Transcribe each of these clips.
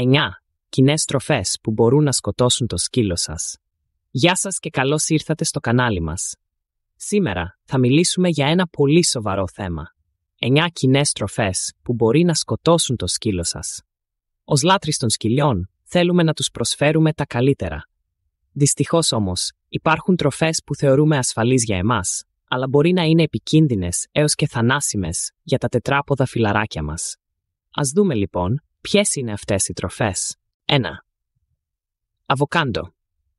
9. Κοινέ τροφέ που μπορούν να σκοτώσουν το σκύλο σας. Γεια σας και καλώς ήρθατε στο κανάλι μας. Σήμερα θα μιλήσουμε για ένα πολύ σοβαρό θέμα. 9 κοινέ τροφέ που μπορεί να σκοτώσουν το σκύλο σας. Ως λάτρε των σκυλιών, θέλουμε να τους προσφέρουμε τα καλύτερα. Δυστυχώς όμως, υπάρχουν τροφές που θεωρούμε ασφαλείς για εμάς, αλλά μπορεί να είναι επικίνδυνες έως και θανάσιμες για τα τετράποδα φυλαράκια μας. Ας δούμε λοιπόν Ποιες είναι αυτές οι τροφές? 1. Αβοκάντο.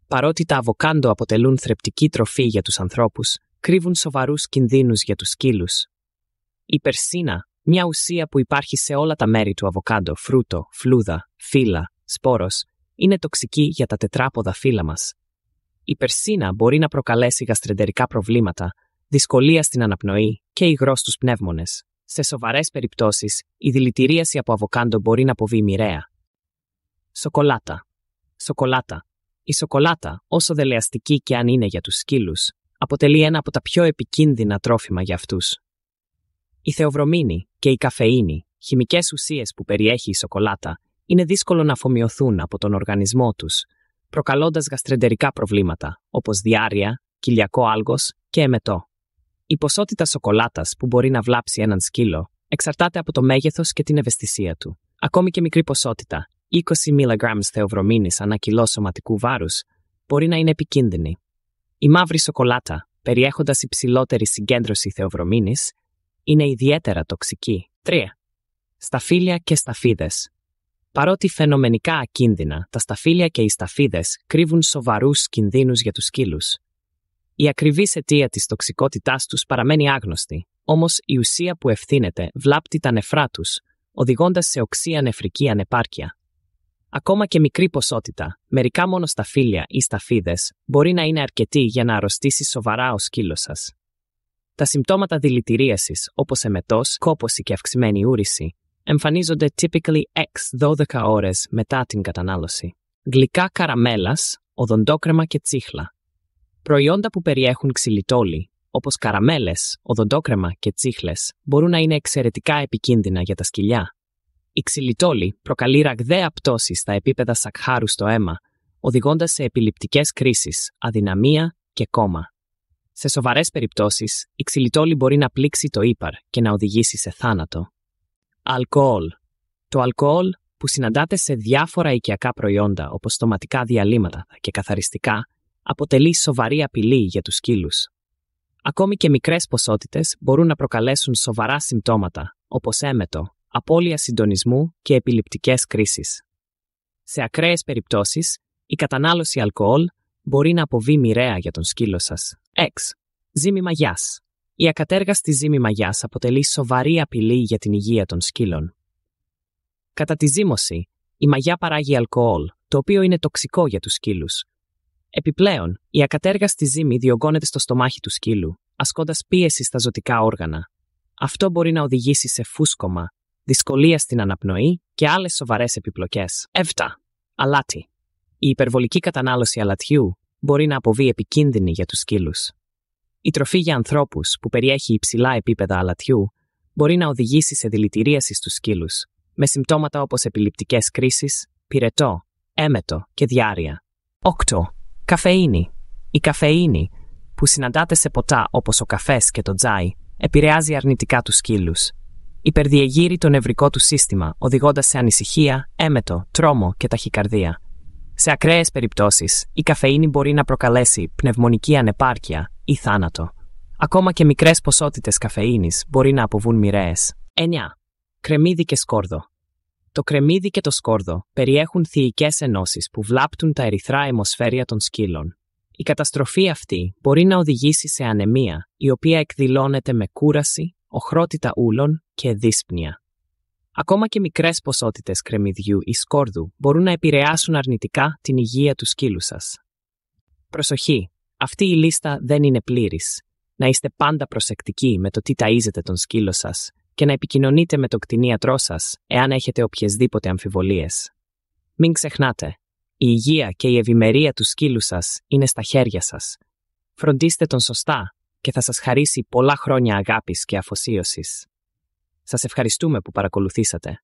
Παρότι τα αβοκάντο αποτελούν θρεπτική τροφή για τους ανθρώπους, κρύβουν σοβαρούς κινδύνους για τους σκύλους. Η περσίνα, μια ουσία που υπάρχει σε όλα τα μέρη του αβοκάντο, φρούτο, φλούδα, φύλλα, σπόρος, είναι τοξική για τα τετράποδα φύλλα μας. Η περσίνα μπορεί να προκαλέσει γαστρεντερικά προβλήματα, δυσκολία στην αναπνοή και υγρό στους πνεύμονες. Σε σοβαρές περιπτώσεις, η δηλητηρίαση από αβοκάντο μπορεί να αποβεί μοιραία. Σοκολάτα. Σοκολάτα. Η σοκολάτα, όσο δελεαστική και αν είναι για τους σκύλους, αποτελεί ένα από τα πιο επικίνδυνα τρόφιμα για αυτούς. Η θεοβρωμίνη και η καφεΐνη, χημικές ουσίες που περιέχει η σοκολάτα, είναι δύσκολο να αφομοιωθούν από τον οργανισμό τους, προκαλώντας γαστρεντερικά προβλήματα όπως διάρρεια, κοιλιακό άλγος και εμετό. Η ποσότητα σοκολάτας που μπορεί να βλάψει έναν σκύλο εξαρτάται από το μέγεθος και την ευαισθησία του. Ακόμη και μικρή ποσότητα, 20 mg θεοβρομήνη ανά κιλό σωματικού βάρους, μπορεί να είναι επικίνδυνη. Η μαύρη σοκολάτα, περιέχοντας υψηλότερη συγκέντρωση θεοβρομήνη, είναι ιδιαίτερα τοξική. 3. Σταφύλια και σταφίδε. Παρότι φαινομενικά ακίνδυνα, τα σταφύλια και οι σταφίδε κρύβουν σοβαρούς κινδύνους για τους σκύλους. Η ακριβή αιτία της τοξικότητάς τους παραμένει άγνωστη, όμως η ουσία που ευθύνεται βλάπτει τα νεφρά τους, οδηγώντας σε οξία νεφρική ανεπάρκεια. Ακόμα και μικρή ποσότητα, μερικά μόνο στα φύλλα ή στα φίδες, μπορεί να είναι αρκετή για να αρρωστήσει σοβαρά ο σκύλος σας. Τα συμπτώματα δηλητηρίασης, όπως εμετός, κόποση και αυξημένη ούρηση, εμφανίζονται typically 6-12 ώρες μετά την κατανάλωση. Γλυκά καραμέλας, οδοντόκρεμα και τσίχλα Προϊόντα που περιέχουν ξυλιτόλι, όπως καραμέλες, οδοντόκρεμα και τσίχλες, μπορούν να είναι εξαιρετικά επικίνδυνα για τα σκυλιά. Η ξυλιτόλη προκαλεί ραγδαία πτώση στα επίπεδα σακχάρου στο αίμα, οδηγώντας σε επιληπτικές κρίσεις, αδυναμία και κόμμα. Σε σοβαρές περιπτώσεις, η ξυλιτόλη μπορεί να πλήξει το ύπαρ και να οδηγήσει σε θάνατο. Αλκοόλ. Το αλκοόλ που συναντάται σε διάφορα οικιακά προϊόντα όπως στοματικά διαλύματα και καθαριστικά αποτελεί σοβαρή απειλή για τους σκύλους. Ακόμη και μικρές ποσότητες μπορούν να προκαλέσουν σοβαρά συμπτώματα, όπως έμετο, απώλεια συντονισμού και επιληπτικές κρίσεις. Σε ακραίες περιπτώσεις, η κατανάλωση αλκοόλ μπορεί να αποβεί μοιραία για τον σκύλο σας. 6. Ζήμη μαγιάς. Η ακατέργαστη ζήμη μαγιάς αποτελεί σοβαρή απειλή για την υγεία των σκύλων. Κατά τη ζύμωση, η μαγιά παράγει αλκοόλ, το οποίο είναι τοξικό για τους σκύλους, Επιπλέον, η ακατέργαστη ζύμη διωγγώνεται στο στομάχι του σκύλου, ασκώντας πίεση στα ζωτικά όργανα. Αυτό μπορεί να οδηγήσει σε φούσκωμα, δυσκολία στην αναπνοή και άλλες σοβαρές επιπλοκές. 7. Αλάτι. Η υπερβολική κατανάλωση αλατιού μπορεί να αποβεί επικίνδυνη για τους σκύλους. Η τροφή για ανθρώπους που περιέχει υψηλά επίπεδα αλατιού μπορεί να οδηγήσει σε δηλητηρίαση στους σκύλους, με συμπτώματα όπως επιληπτικές κρίσεις, πυρετό, έμετο και διάρρεια. 8. Καφεΐνη. Η καφεΐνη, που συναντάται σε ποτά όπως ο καφές και το τζάι, επηρεάζει αρνητικά τους σκύλους. Υπερδιεγείρει το νευρικό του σύστημα, οδηγώντας σε ανησυχία, έμετο, τρόμο και ταχυκαρδία. Σε ακραίες περιπτώσεις, η καφεΐνη μπορεί να προκαλέσει πνευμονική ανεπάρκεια ή θάνατο. Ακόμα και μικρές ποσότητες καφεΐνης μπορεί να αποβούν μοιραίες. 9. Κρεμμύδι και σκόρδο. Το κρεμμύδι και το σκόρδο περιέχουν θηικέ ενώσεις που βλάπτουν τα ερυθρά αιμοσφαίρια των σκύλων. Η καταστροφή αυτή μπορεί να οδηγήσει σε ανεμία, η οποία εκδηλώνεται με κούραση, οχρότητα ούλων και δύσπνοια. Ακόμα και μικρές ποσότητες κρεμμυδιού ή σκόρδου μπορούν να επηρεάσουν αρνητικά την υγεία του σκύλου σας. Προσοχή! Αυτή η λίστα δεν είναι πλήρης. Να είστε σας προσοχη αυτη η λιστα δεν ειναι πληρη να ειστε παντα προσεκτικοι με το τι ταΐζετε τον σκύλο σας και να επικοινωνείτε με το κτηνίατρό σας εάν έχετε οποιασδήποτε αμφιβολίες. Μην ξεχνάτε, η υγεία και η ευημερία του σκύλου σας είναι στα χέρια σας. Φροντίστε τον σωστά και θα σας χαρίσει πολλά χρόνια αγάπης και αφοσίωσης. Σας ευχαριστούμε που παρακολουθήσατε.